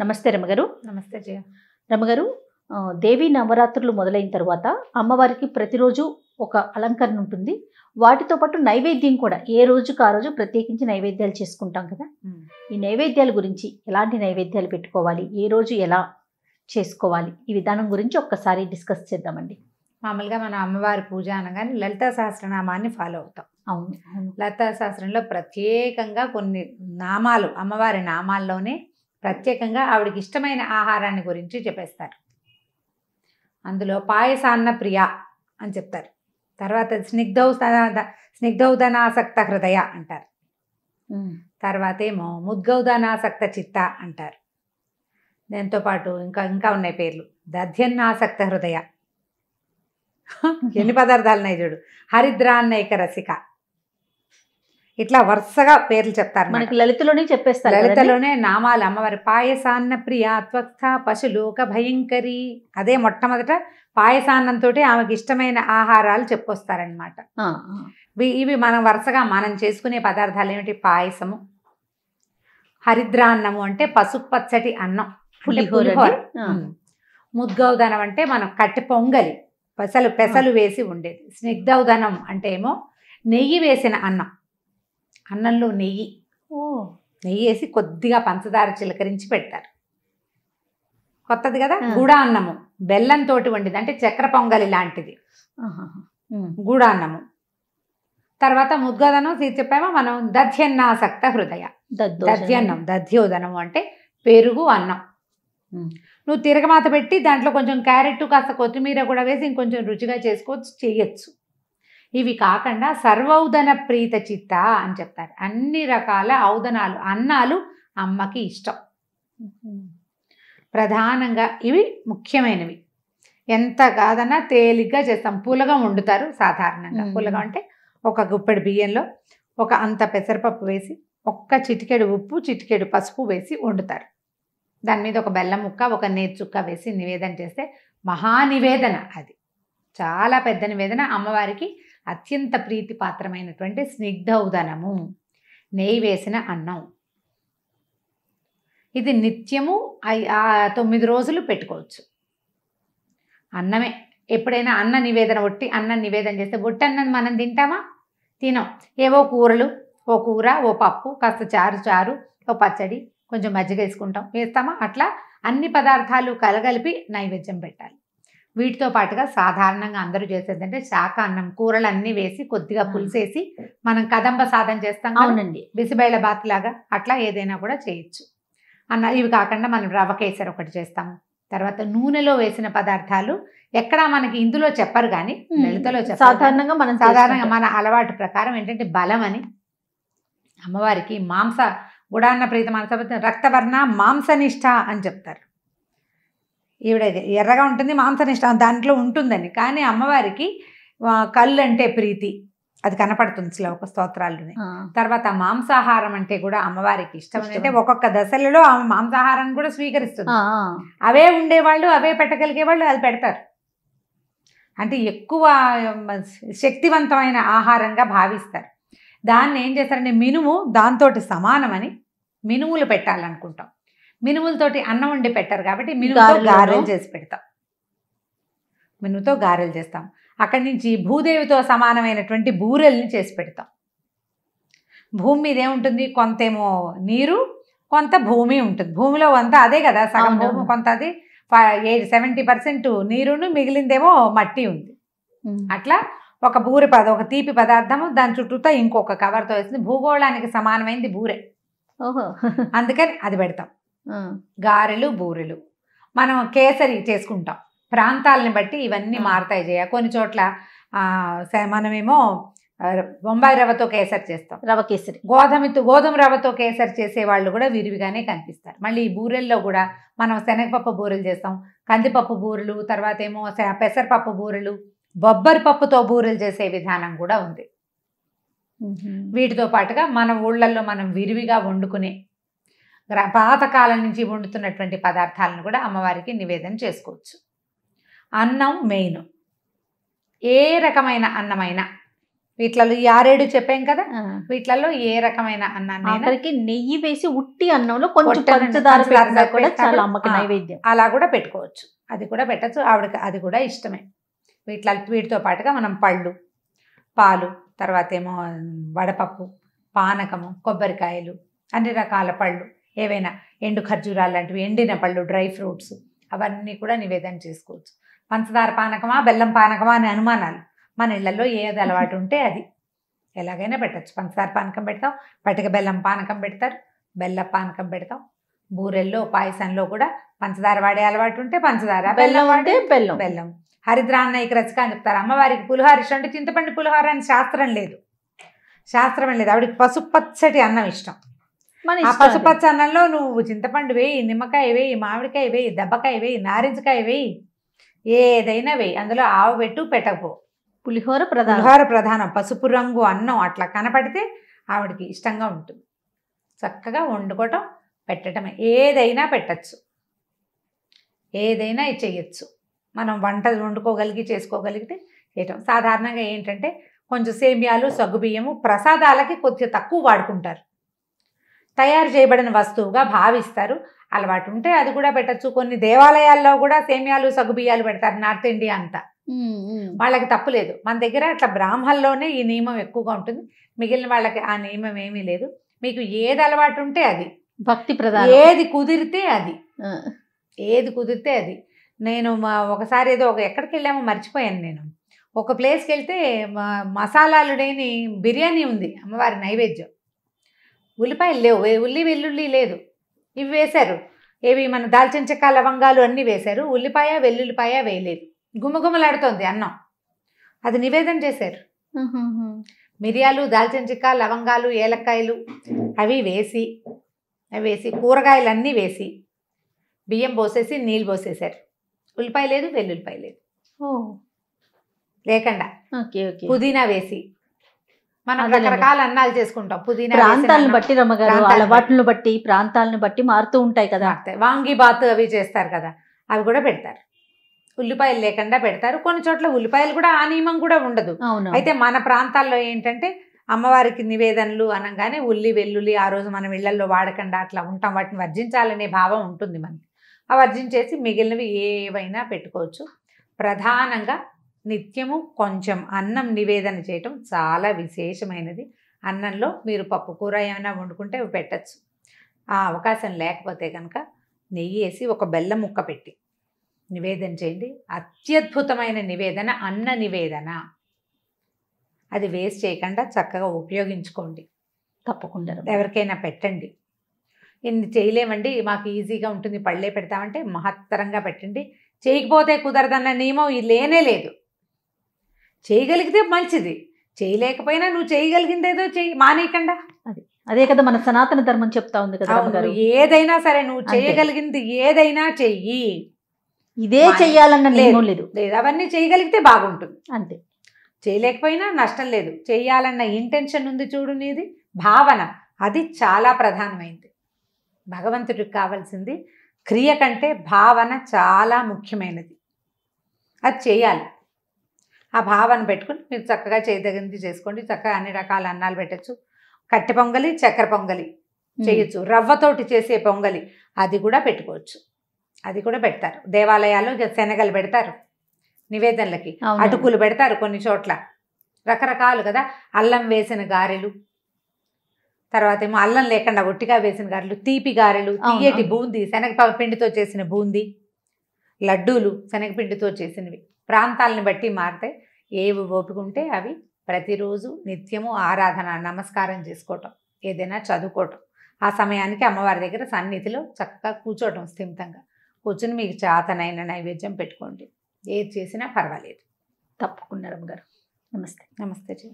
నమస్తే రమగారు నమస్తే జయ రమగారు దేవి నవరాత్రులు మొదలైన తర్వాత అమ్మవారికి ప్రతిరోజు ఒక అలంకరణ ఉంటుంది వాటితో పాటు నైవేద్యం కూడా ఏ రోజుకు ఆ రోజు ప్రత్యేకించి నైవేద్యాలు చేసుకుంటాం కదా ఈ నైవేద్యాల గురించి ఎలాంటి నైవేద్యాలు పెట్టుకోవాలి ఏ రోజు ఎలా చేసుకోవాలి ఈ విధానం గురించి ఒక్కసారి డిస్కస్ చేద్దామండి మామూలుగా మన అమ్మవారి పూజ అనగానే లలితా సహస్రనామాన్ని ఫాలో అవుతాం అవును లలితా సహస్రంలో ప్రత్యేకంగా కొన్ని నామాలు అమ్మవారి నామాల్లోనే ప్రత్యేకంగా ఆవిడకి ఇష్టమైన ఆహారాన్ని గురించి చెప్పేస్తారు అందులో పాయసాన్న ప్రియ అని చెప్తారు తర్వాత స్నిగ్ధౌ స్నిగ్ధౌదనాసక్త హృదయ అంటారు తర్వాత ఏమో ముద్గౌదనాసక్త చిత్త అంటారు దాంతోపాటు పాటు ఇంకా ఇంకా ఉన్నాయి పేర్లు దధ్యన్నాసక్త హృదయ ఎన్ని పదార్థాలు ఉన్నాయి చూడు హరిద్రాన్నైక రసిక ఇట్లా వరుసగా పేర్లు చెప్తారు మనకి లలితలోనే చెప్పేస్తారు లలితలోనే నామాలు అమ్మవారి పాయసాన్న ప్రియ త్వక్త పశులోక భయంకరి అదే మొట్టమొదట పాయసాన్నంతో ఆమెకి ఇష్టమైన ఆహారాలు చెప్పొస్తారనమాట ఇవి మనం వరుసగా మనం చేసుకునే పదార్థాలు ఏమిటి పాయసము హరిద్రాన్నము అంటే పసుపు పచ్చటి అన్నం పులిహోర ముద్గౌదనం అంటే మనం కట్టె పొంగలి పెసలు పెసలు వేసి ఉండేది స్నిగ్ధౌదనం అంటే ఏమో నెయ్యి వేసిన అన్నం అన్నంలో నెయ్యి ఓ నెయ్యి వేసి కొద్దిగా పంచదార చిలకరించి పెడతారు కొత్తది కదా గూడా అన్నము బెల్లంతో వండిది అంటే చక్కెర పొంగలి లాంటిది గూడా అన్నము తర్వాత ముద్గదనం చెప్పామో మనం దధ్యన్నాసక్త హృదయ దధ్యన్నం దధ్యోదనం అంటే పెరుగు అన్నం నువ్వు తిరగమాత పెట్టి దాంట్లో కొంచెం క్యారెట్ కాస్త కొత్తిమీర కూడా వేసి ఇంకొంచెం రుచిగా చేసుకోవచ్చు చేయొచ్చు ఇవి కాకుండా సర్వౌదన ప్రీత చిత్త అని చెప్తారు అన్ని రకాల ఔదనాలు అన్నాలు అమ్మకి ఇష్టం ప్రధానంగా ఇవి ముఖ్యమైనవి ఎంత కాదన్నా తేలిగ్గా చేస్తాం పూలగా వండుతారు సాధారణంగా పూలగా అంటే ఒక గుప్పెడు బియ్యంలో ఒక అంత పెసరపప్పు వేసి ఒక్క చిటికెడు ఉప్పు చిటికెడు పసుపు వేసి వండుతారు దాని మీద ఒక బెల్లం ముక్క ఒక నేర్చుక్క వేసి నివేదన చేస్తే మహానివేదన అది చాలా పెద్ద నివేదన అమ్మవారికి అత్యంత ప్రీతిపాత్రమైనటువంటి స్నిగ్ధ ఉదనము నెయ్యి వేసిన అన్నం ఇది నిత్యము తొమ్మిది రోజులు పెట్టుకోవచ్చు అన్నమే ఎప్పుడైనా అన్న నివేదన ఒట్టి అన్న నివేదన చేస్తే ఒట్టి అన్నం మనం తింటామా తినం ఏవో కూరలు ఓ కూర ఓ పప్పు కాస్త చారు చారు ఓ పచ్చడి కొంచెం మజ్జిగ వేసుకుంటాం వేస్తామా అట్లా అన్ని పదార్థాలు కలగలిపి నైవేద్యం పెట్టాలి వీటితో పాటుగా సాధారణంగా అందరూ చేసేది అంటే శాఖ అన్నం కూరలు అన్ని వేసి కొద్దిగా పులిసేసి మనం కదంబ సాధన చేస్తాం అవునండి బిసిబైల బాత్ లాగా అట్లా ఏదైనా కూడా చేయొచ్చు అన్న ఇవి కాకుండా మనం రవ కేసరి ఒకటి చేస్తాము తర్వాత నూనెలో వేసిన పదార్థాలు ఎక్కడా మనకి ఇందులో చెప్పరు కానీ లలితలో చెప్పరు సాధారణంగా మనం సాధారణంగా మన అలవాటు ప్రకారం ఏంటంటే బలం అని అమ్మవారికి మాంస గుడాన్న ప్రీతి మానస రక్తవర్ణ మాంసనిష్ట అని చెప్తారు ఈవిడ ఎర్రగా ఉంటుంది ఇష్టం దాంట్లో ఉంటుందని కానీ అమ్మవారికి కళ్ళు అంటే ప్రీతి అది కనపడుతుంది శ్లోక స్తోత్రాలని తర్వాత మాంసాహారం అంటే కూడా అమ్మవారికి ఇష్టం అంటే ఒక్కొక్క దశలలో ఆమె మాంసాహారాన్ని కూడా స్వీకరిస్తుంది అవే ఉండేవాళ్ళు అవే పెట్టగలిగే వాళ్ళు అది పెడతారు అంటే ఎక్కువ శక్తివంతమైన ఆహారంగా భావిస్తారు దాన్ని ఏం చేస్తారంటే మినుము దాంతో సమానమని మినుములు పెట్టాలనుకుంటాం మినుములతోటి అన్నం వండి పెట్టారు కాబట్టి మినుముతో గారెలు చేసి పెడతాం మినుముతో గారెలు చేస్తాం అక్కడి నుంచి భూదేవితో సమానమైనటువంటి బూరెల్ని చేసి పెడతాం భూమి మీద ఏముంటుంది కొంతేమో నీరు కొంత భూమి ఉంటుంది భూమిలో కొంత అదే కదా సగం భూమి కొంత అది సెవెంటీ పర్సెంట్ నీరును మిగిలిందేమో మట్టి ఉంది అట్లా ఒక బూరె పద ఒక తీపి పదార్థము దాని చుట్టూతో ఇంకొక కవర్తో వేసింది భూగోళానికి సమానమైంది బూరె అందుకని అది పెడతాం గారెలు బూరెలు మనం కేసరి చేసుకుంటాం ప్రాంతాలని బట్టి ఇవన్నీ మారుతాయి చేయ కొన్ని చోట్ల మనమేమో బొంబాయి రవ్వతో కేసరి చేస్తాం రవ కేసరి గోధుమ గోధుమ రవ్వతో కేసరి చేసే వాళ్ళు కూడా విరివిగానే కనిపిస్తారు మళ్ళీ ఈ బూరెల్లో కూడా మనం శనగపప్పు బూరెలు చేస్తాం కందిపప్పు బూరెలు తర్వాత ఏమో పెసరపప్పు బూరెలు బొబ్బరి పప్పుతో బూరెలు చేసే విధానం కూడా ఉంది వీటితో పాటుగా మన ఊళ్ళల్లో మనం విరివిగా వండుకునే పాతకాలం నుంచి వండుతున్నటువంటి పదార్థాలను కూడా అమ్మవారికి నివేదన చేసుకోవచ్చు అన్నం మెయిన్ ఏ రకమైన అన్నమైనా వీటిలలో యారేడు చెప్పాం కదా వీటిలలో ఏ రకమైన అన్నాన్ని నెయ్యి వేసి ఉట్టి అన్నంలో కొంచెం కూడా అమ్మకి నైవేద్యం అలా కూడా పెట్టుకోవచ్చు అది కూడా పెట్టచ్చు ఆవిడకి అది కూడా ఇష్టమే వీటిల వీటితో పాటుగా మనం పళ్ళు పాలు తర్వాత ఏమో వడపప్పు పానకము కొబ్బరికాయలు అన్ని రకాల పళ్ళు ఏవైనా ఎండు ఖర్జూరాలు లాంటివి ఎండిన పళ్ళు డ్రై ఫ్రూట్స్ అవన్నీ కూడా నివేదన చేసుకోవచ్చు పంచదార పానకమా బెల్లం పానకమా అనే అనుమానాలు మన ఇళ్లలో ఏది అలవాటు ఉంటే అది ఎలాగైనా పెట్టచ్చు పంచదార పానకం పెడతాం పటిక బెల్లం పానకం పెడతారు బెల్ల పానకం పెడతాం బూరెల్లో పాయసంలో కూడా పంచదార వాడే అలవాటు ఉంటే పంచదార బెల్లం అంటే బెల్లం బెల్లం హరిద్రాన్నయ్యకి రచక అని చెప్తారు అమ్మవారికి పులిహార ఇష్టం అంటే చింతపండి పులిహార అని శాస్త్రం లేదు శాస్త్రం లేదు ఆవిడకి పసుపచ్చటి అన్నం ఇష్టం ఆ పసుపచ్చ అన్నంలో నువ్వు చింతపండు వేయి నిమ్మకాయ వేయి మామిడికాయ వేయి దెబ్బకాయ వేయి నారింజకాయ వేయి ఏదైనా వేయి అందులో ఆవు పెట్టు పెట్టకపో పులిహోర ప్రధానం పులిహోర ప్రధానం పసుపు రంగు అన్నం అట్లా కనపడితే ఆవిడకి ఇష్టంగా ఉంటుంది చక్కగా వండుకోవటం పెట్టడమే ఏదైనా పెట్టచ్చు ఏదైనా చేయొచ్చు మనం వంటలు వండుకోగలిగి చేసుకోగలిగితే చేయటం సాధారణంగా ఏంటంటే కొంచెం సేమియాలు సగ్గుబియ్యము ప్రసాదాలకి కొద్దిగా తక్కువ వాడుకుంటారు తయారు చేయబడిన వస్తువుగా భావిస్తారు అలవాటు ఉంటే అది కూడా పెట్టచ్చు కొన్ని దేవాలయాల్లో కూడా సేమ్యాలు సగుబియ్యాలు పెడతారు నార్త్ ఇండియా అంతా వాళ్ళకి తప్పులేదు మన దగ్గర అట్లా బ్రాహ్మల్లోనే ఈ నియమం ఎక్కువగా ఉంటుంది మిగిలిన వాళ్ళకి ఆ నియమం ఏమీ లేదు మీకు ఏది అలవాటు ఉంటే అది భక్తి ప్రధానం ఏది కుదిరితే అది ఏది కుదిరితే అది నేను ఒకసారి ఏదో ఒక ఎక్కడికి వెళ్ళామో మర్చిపోయాను నేను ఒక ప్లేస్కి వెళ్తే మసాలాలు లేని బిర్యానీ ఉంది అమ్మవారి నైవేద్యం ఉల్లిపాయలు లేవు ఉల్లి వెల్లుల్లి లేదు ఇవి వేశారు ఏవి మన దాల్చిన చెక్క లవంగాలు అన్నీ వేశారు ఉల్లిపాయ వెల్లుల్లిపాయ వేయలేదు గుమగుమలాడుతోంది అన్నం అది నివేదన చేశారు మిరియాలు దాల్చిన చెక్క లవంగాలు ఏలక్కాయలు అవి వేసి అవి వేసి కూరగాయలన్నీ వేసి బియ్యం పోసేసి నీళ్ళు పోసేశారు ఉల్లిపాయ లేదు వెల్లుల్లిపాయ లేదు లేకుండా పుదీనా వేసి మనం రకరకాల అన్నాలు చేసుకుంటాం పుదీనా ప్రాంతాలను బట్టి అలవాట్లను బట్టి ప్రాంతాలను బట్టి మారుతూ ఉంటాయి కదా వాంగి బాత్ అవి చేస్తారు కదా అవి కూడా పెడతారు ఉల్లిపాయలు లేకుండా పెడతారు కొన్ని చోట్ల ఉల్లిపాయలు కూడా ఆ నియమం కూడా ఉండదు అయితే మన ప్రాంతాల్లో ఏంటంటే అమ్మవారికి నివేదనలు అనగానే ఉల్లి వెల్లుల్లి ఆ రోజు మనం ఇళ్లలో వాడకుండా అట్లా ఉంటాం వాటిని వర్జించాలనే భావం ఉంటుంది మనకి ఆ వర్జించేసి మిగిలినవి ఏవైనా పెట్టుకోవచ్చు ప్రధానంగా నిత్యము కొంచెం అన్నం నివేదన చేయటం చాలా విశేషమైనది అన్నంలో మీరు పప్పు కూర ఏమైనా వండుకుంటే పెట్టచ్చు ఆ అవకాశం లేకపోతే కనుక నెయ్యి వేసి ఒక బెల్లం ముక్క పెట్టి నివేదన చేయండి అత్యద్భుతమైన నివేదన అన్న నివేదన అది వేస్ట్ చేయకుండా చక్కగా ఉపయోగించుకోండి తప్పకుండా ఎవరికైనా పెట్టండి ఇన్ని చేయలేమండి మాకు ఈజీగా ఉంటుంది పళ్ళే పెడతామంటే మహత్తరంగా పెట్టండి చేయకపోతే కుదరదన్న నియమం లేనే లేదు చేయగలిగితే మంచిది చేయలేకపోయినా నువ్వు చేయగలిగిందేదో చేయి మానేయకుండా అది అదే కదా మన సనాతన ధర్మం చెప్తా ఉంది కదా ఏదైనా సరే నువ్వు చేయగలిగింది ఏదైనా చెయ్యి ఇదే చెయ్యాలన్న నియమం లేదు లేదు అవన్నీ చేయగలిగితే బాగుంటుంది అంతే చేయలేకపోయినా నష్టం లేదు చేయాలన్న ఇంటెన్షన్ ఉంది చూడు నీది భావన అది చాలా ప్రధానమైంది భగవంతుడికి కావాల్సింది క్రియ కంటే భావన చాలా ముఖ్యమైనది అది చేయాలి ఆ భావన పెట్టుకుని మీరు చక్కగా చేయదగినది చేసుకోండి చక్కగా అన్ని రకాల అన్నాలు పెట్టచ్చు కట్టె పొంగలి చక్కెర పొంగలి చేయొచ్చు రవ్వతోటి చేసే పొంగలి అది కూడా పెట్టుకోవచ్చు అది కూడా పెడతారు దేవాలయాల్లో శనగలు పెడతారు నివేదనలకి అటుకులు పెడతారు కొన్ని చోట్ల రకరకాలు కదా అల్లం వేసిన గారెలు తర్వాత ఏమో అల్లం లేకుండా ఒట్టిగా వేసిన గారెలు తీపి గారెలు తీయటి బూందీ శనగ పిండితో చేసిన బూందీ లడ్డూలు శనగపిండితో చేసినవి ప్రాంతాలను బట్టి మారుతాయి ఏవి ఓపుకుంటే అవి ప్రతిరోజు నిత్యము ఆరాధన నమస్కారం చేసుకోవటం ఏదైనా చదువుకోవటం ఆ సమయానికి అమ్మవారి దగ్గర సన్నిధిలో చక్కగా కూర్చోవటం స్థిమితంగా కూర్చుని మీకు చేతనైన నైవేద్యం పెట్టుకోండి ఏది చేసినా పర్వాలేదు తప్పకుండా గారు నమస్తే నమస్తే జీ